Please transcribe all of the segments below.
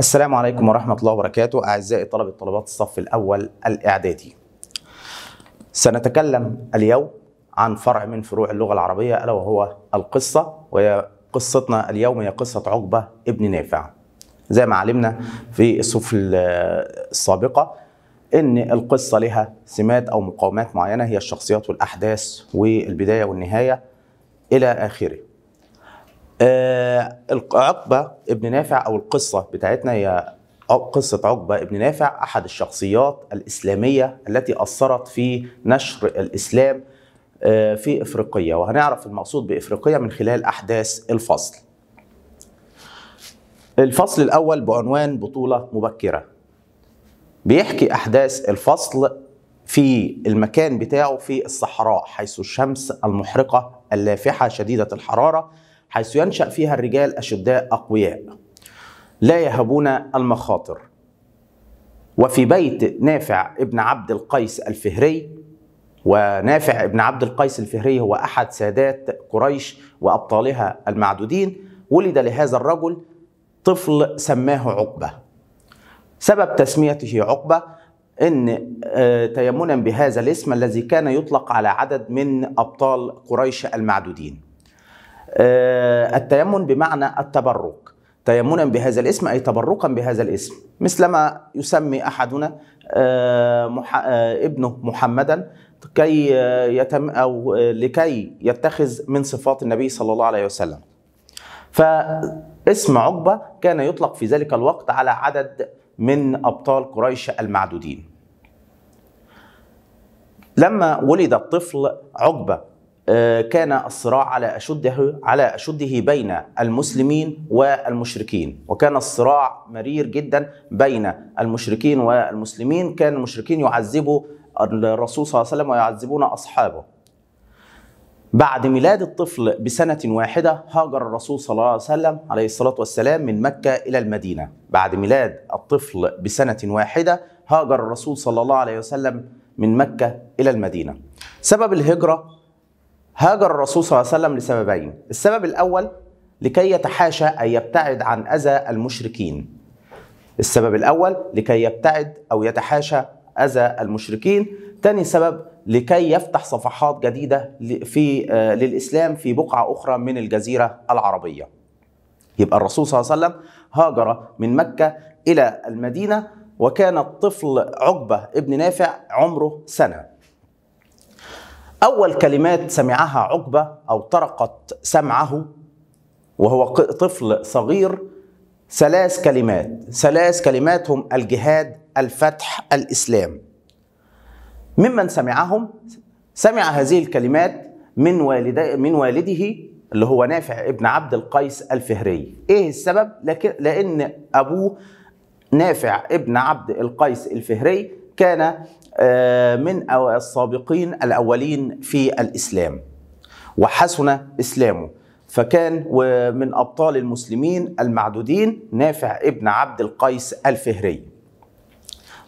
السلام عليكم ورحمة الله وبركاته أعزائي طلبة طلبات الصف الأول الإعدادي سنتكلم اليوم عن فرع من فروع اللغة العربية ألا وهو القصة وهي قصتنا اليوم هي قصة عقبة ابن نافع زي ما علمنا في الصف السابقة ان القصه لها سمات او مقاومات معينه هي الشخصيات والاحداث والبدايه والنهايه الى اخره آه، عقبه ابن نافع او القصه بتاعتنا هي قصة عقبة ابن نافع أحد الشخصيات الإسلامية التي أثرت في نشر الإسلام آه، في إفريقيا وهنعرف المقصود بإفريقيا من خلال أحداث الفصل الفصل الأول بعنوان بطولة مبكرة بيحكي أحداث الفصل في المكان بتاعه في الصحراء حيث الشمس المحرقة اللافحة شديدة الحرارة حيث ينشأ فيها الرجال أشداء أقوياء لا يهبون المخاطر وفي بيت نافع ابن عبد القيس الفهري ونافع ابن عبد القيس الفهري هو أحد سادات قريش وأبطالها المعدودين ولد لهذا الرجل طفل سماه عقبة سبب تسميته عقبة أن آه، تيمنا بهذا الاسم الذي كان يطلق على عدد من أبطال قريش المعدودين آه، التيمن بمعنى التبرك تيمنا بهذا الاسم أي تبركا بهذا الاسم مثلما يسمي أحدنا آه، آه، ابنه محمدا كي يتم أو لكي يتخذ من صفات النبي صلى الله عليه وسلم فاسم عقبة كان يطلق في ذلك الوقت على عدد من أبطال قريش المعدودين لما ولد الطفل عقبة آه، كان الصراع على أشده على أشده بين المسلمين والمشركين وكان الصراع مرير جدا بين المشركين والمسلمين كان المشركين يعذبوا الرسول صلى الله عليه وسلم ويعذبون أصحابه بعد ميلاد الطفل بسنة واحدة هاجر الرسول صلى الله عليه وسلم عليه الصلاة والسلام من مكة إلى المدينة بعد ميلاد الطفل بسنة واحدة هاجر الرسول صلى الله عليه وسلم من مكة إلى المدينة سبب الهجرة هاجر الرسول صلى الله عليه وسلم لسببين السبب الأول لكي يتحاشى أن يبتعد عن أذى المشركين السبب الأول لكي يبتعد أو يتحاشى أذى المشركين تاني سبب لكي يفتح صفحات جديدة في آه، للإسلام في بقعة أخرى من الجزيرة العربية يبقى الرسول صلى الله عليه وسلم هاجر من مكة إلى المدينة وكان الطفل عقبة ابن نافع عمره سنة أول كلمات سمعها عقبة أو طرقت سمعه وهو طفل صغير ثلاث كلمات ثلاث كلمات هم الجهاد الفتح الإسلام ممن سمعهم سمع هذه الكلمات من والدي من والده اللي هو نافع ابن عبد القيس الفهري ايه السبب لكن لان ابوه نافع ابن عبد القيس الفهري كان آه، من السابقين الأولين في الإسلام وحسن إسلامه فكان ومن أبطال المسلمين المعدودين نافع ابن عبد القيس الفهري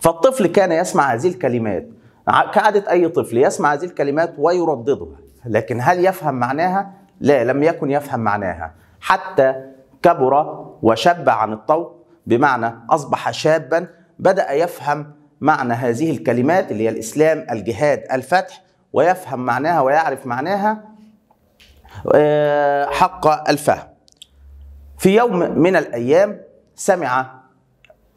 فالطفل كان يسمع هذه الكلمات كعادة أي طفل يسمع هذه الكلمات ويرددها لكن هل يفهم معناها؟ لا لم يكن يفهم معناها حتى كبر وشب عن الطوق بمعنى أصبح شابا بدأ يفهم معنى هذه الكلمات اللي هي الإسلام الجهاد الفتح ويفهم معناها ويعرف معناها آه، حق الفهم في يوم من الأيام سمع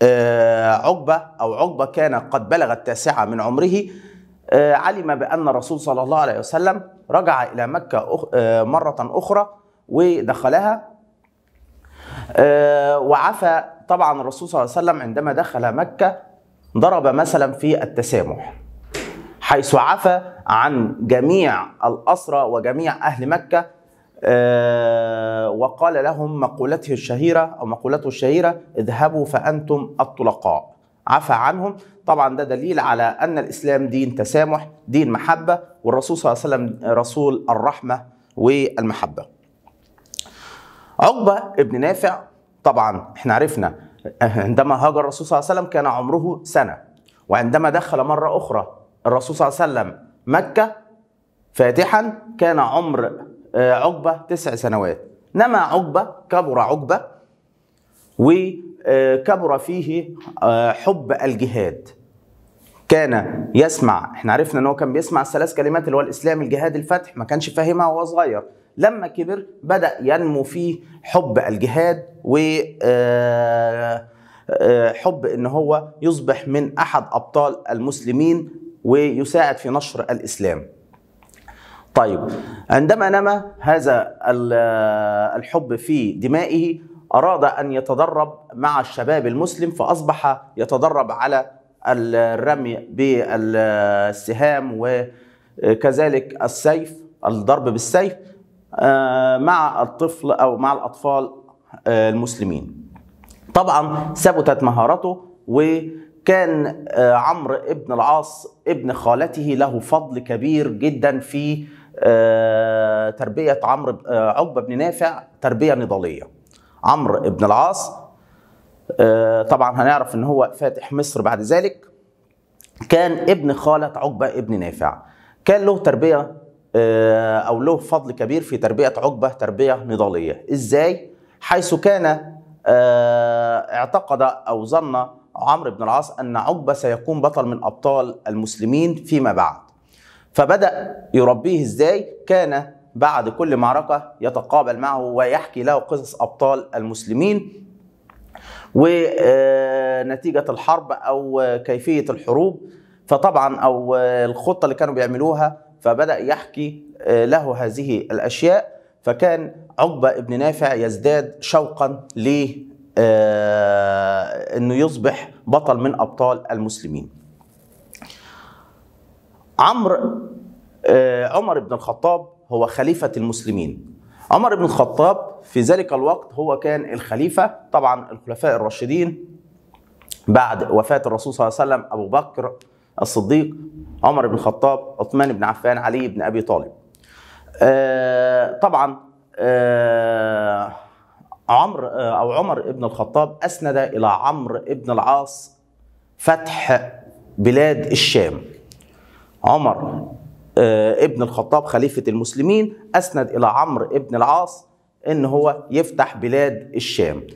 آه، عقبة أو عقبة كان قد بلغ التاسعة من عمره آه، علم بأن الرسول صلى الله عليه وسلم رجع إلى مكة مرة أخرى ودخلها وعفى طبعا الرسول صلى الله عليه وسلم عندما دخل مكة ضرب مثلا في التسامح حيث عفى عن جميع الأسرى وجميع أهل مكة آه، وقال لهم مقولته الشهيرة أو مقولته الشهيرة اذهبوا فأنتم الطلقاء عفى عنهم طبعا ده دليل على أن الإسلام دين تسامح دين محبة والرسول صلى الله عليه وسلم رسول الرحمة والمحبة عقبة ابن نافع طبعا احنا عرفنا عندما هاجر الرسول صلى الله عليه وسلم كان عمره سنة وعندما دخل مرة أخرى الرسول صلى الله عليه وسلم مكة فاتحا كان عمر آه، عقبة تسع سنوات نما عقبة كبر عقبة وكبر آه، فيه آه، حب الجهاد كان يسمع احنا عرفنا ان هو كان بيسمع الثلاث كلمات اللي هو الاسلام الجهاد الفتح ما كانش فاهمها وهو صغير لما كبر بدأ ينمو فيه حب الجهاد و آه، آه، حب ان هو يصبح من احد ابطال المسلمين ويساعد في نشر الاسلام طيب عندما نما هذا آه، الحب في دمائه اراد ان يتدرب مع الشباب المسلم فاصبح يتدرب على الرمي بالسهام وكذلك السيف الضرب بالسيف آه، مع الطفل او مع الاطفال آه، المسلمين طبعا ثبتت مهارته وكان آه، عمرو ابن العاص ابن خالته له فضل كبير جدا في تربيه عمرو عقبه بن نافع تربيه نضاليه عمرو ابن العاص طبعا هنعرف ان هو فاتح مصر بعد ذلك كان ابن خالة عقبة ابن نافع كان له تربية آه، او له فضل كبير في تربيه عقبه تربيه نضاليه ازاي حيث كان آه، اعتقد او ظن عمرو بن العاص ان عقبه سيكون بطل من ابطال المسلمين فيما بعد فبدا يربيه ازاي كان بعد كل معركه يتقابل معه ويحكي له قصص ابطال المسلمين ونتيجه آه، الحرب او كيفيه الحروب فطبعا او الخطه اللي كانوا بيعملوها فبدأ يحكي آه، له هذه الأشياء فكان عقبة بن نافع يزداد شوقا ل آه، أنه يصبح بطل من أبطال المسلمين عمرو آه، عمر بن الخطاب هو خليفة المسلمين عمر بن الخطاب في ذلك الوقت هو كان الخليفة طبعا الخلفاء الراشدين بعد وفاة الرسول صلى الله عليه وسلم أبو بكر الصديق عمر بن الخطاب عثمان بن عفان علي بن ابي طالب آه طبعا آه عمر آه، او عمر بن الخطاب اسند الى عمرو بن العاص فتح بلاد الشام عمر ابن آه، الخطاب خليفة المسلمين أسند إلى عمرو بن العاص إن هو يفتح بلاد الشام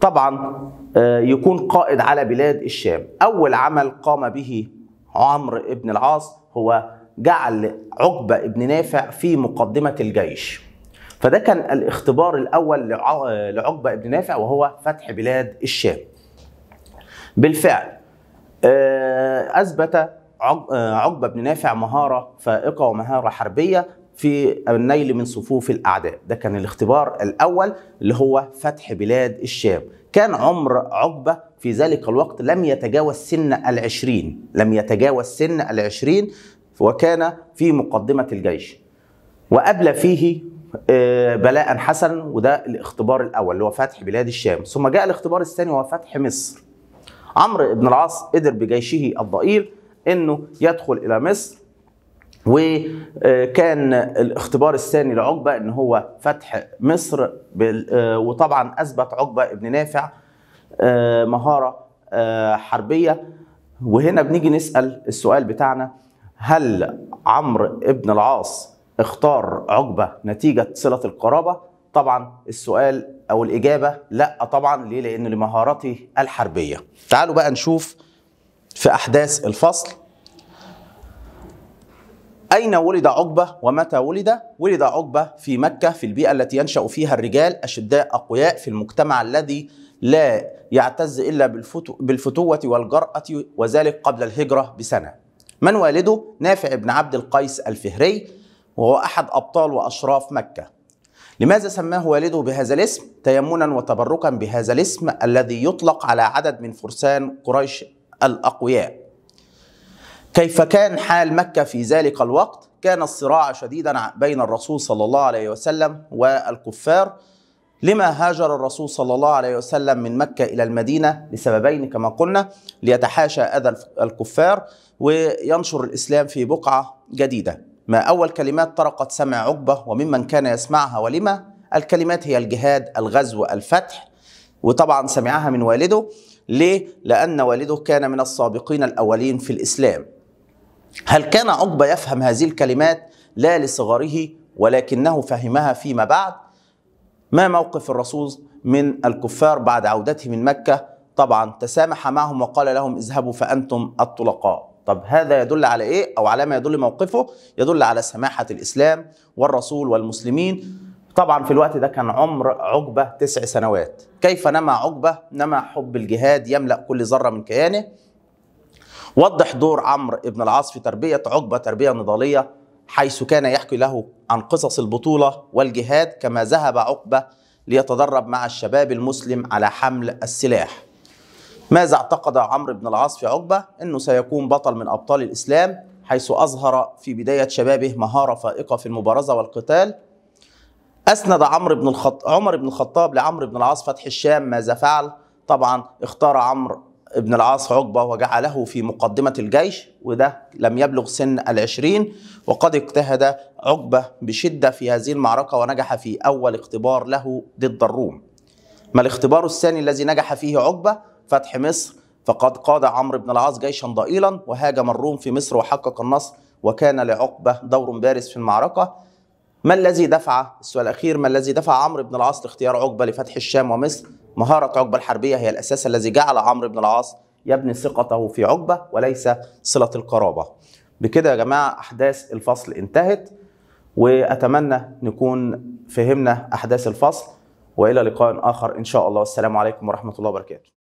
طبعا آه، يكون قائد على بلاد الشام أول عمل قام به عمرو بن العاص هو جعل عقبة بن نافع في مقدمة الجيش فده كان الاختبار الأول لعقبة بن نافع وهو فتح بلاد الشام بالفعل آه، أثبت آه، عقبة بن نافع مهارة فائقة ومهارة حربية في النيل من صفوف الأعداء ده كان الاختبار الأول اللي هو فتح بلاد الشام كان عمر عقبة في ذلك الوقت لم يتجاوز سن العشرين لم يتجاوز سن العشرين وكان في مقدمة الجيش وقبل فيه آه، بلاء حسنا وده الاختبار الأول اللي هو فتح بلاد الشام ثم جاء الاختبار الثاني وهو فتح مصر عمرو بن العاص قدر بجيشه الضئيل انه يدخل الى مصر وكان الاختبار الثاني لعقبة ان هو فتح مصر آه، وطبعا اثبت عقبة ابن نافع آه، مهارة آه، حربية وهنا بنيجي نسأل السؤال بتاعنا هل عمرو ابن العاص اختار عقبة نتيجة صلة القرابة طبعا السؤال او الاجابة لا طبعا ليه لان لمهارته الحربية تعالوا بقى نشوف في احداث الفصل أين ولد عقبة ومتى ولد؟ ولد عقبة في مكة في البيئة التي ينشأ فيها الرجال أشداء أقوياء في المجتمع الذي لا يعتز إلا بالفتوة والجرأة وذلك قبل الهجرة بسنة من والده؟ نافع بن عبد القيس الفهري وهو أحد أبطال وأشراف مكة لماذا سماه والده بهذا الاسم؟ تيمنا وتبركا بهذا الاسم الذي يطلق على عدد من فرسان قريش الأقوياء كيف كان حال مكة في ذلك الوقت كان الصراع شديدا بين الرسول صلى الله عليه وسلم والكفار لما هاجر الرسول صلى الله عليه وسلم من مكة إلى المدينة لسببين كما قلنا ليتحاشى أذى الكفار وينشر الإسلام في بقعة جديدة ما أول كلمات طرقت سمع عقبة وممن كان يسمعها ولما الكلمات هي الجهاد الغزو الفتح وطبعا سمعها من والده ليه؟ لأن والده كان من السابقين الأولين في الإسلام هل كان عقبة يفهم هذه الكلمات لا لصغره ولكنه فهمها فيما بعد ما موقف الرسول من الكفار بعد عودته من مكة طبعا تسامح معهم وقال لهم اذهبوا فأنتم الطلقاء طب هذا يدل على ايه او على ما يدل موقفه يدل على سماحة الاسلام والرسول والمسلمين طبعا في الوقت ده كان عمر عقبة تسع سنوات كيف نما عقبة نما حب الجهاد يملأ كل ذرة من كيانه وضح دور عمرو بن العاص في تربية عقبة تربية نضالية حيث كان يحكي له عن قصص البطولة والجهاد كما ذهب عقبة ليتدرب مع الشباب المسلم على حمل السلاح ماذا اعتقد عمرو بن العاص في عقبة؟ أنه سيكون بطل من أبطال الإسلام حيث أظهر في بداية شبابه مهارة فائقة في المبارزة والقتال أسند عمرو بن الخط... عمر بن الخطاب لعمرو بن العاص فتح الشام ماذا فعل؟ طبعا اختار عمرو ابن العاص عقبة وجعله في مقدمة الجيش وده لم يبلغ سن العشرين وقد اجتهد عقبة بشدة في هذه المعركة ونجح في أول اختبار له ضد الروم ما الاختبار الثاني الذي نجح فيه عقبة فتح مصر فقد قاد عمرو بن العاص جيشا ضئيلا وهاجم الروم في مصر وحقق النصر وكان لعقبة دور بارز في المعركة ما الذي دفع السؤال الأخير ما الذي دفع عمرو بن العاص لاختيار عقبة لفتح الشام ومصر مهارة عقبة الحربية هي الأساس الذي جعل عمرو بن العاص يبني ثقته في عقبة وليس صلة القرابة بكده يا جماعة أحداث الفصل انتهت وأتمنى نكون فهمنا أحداث الفصل وإلى لقاء آخر إن شاء الله والسلام عليكم ورحمة الله وبركاته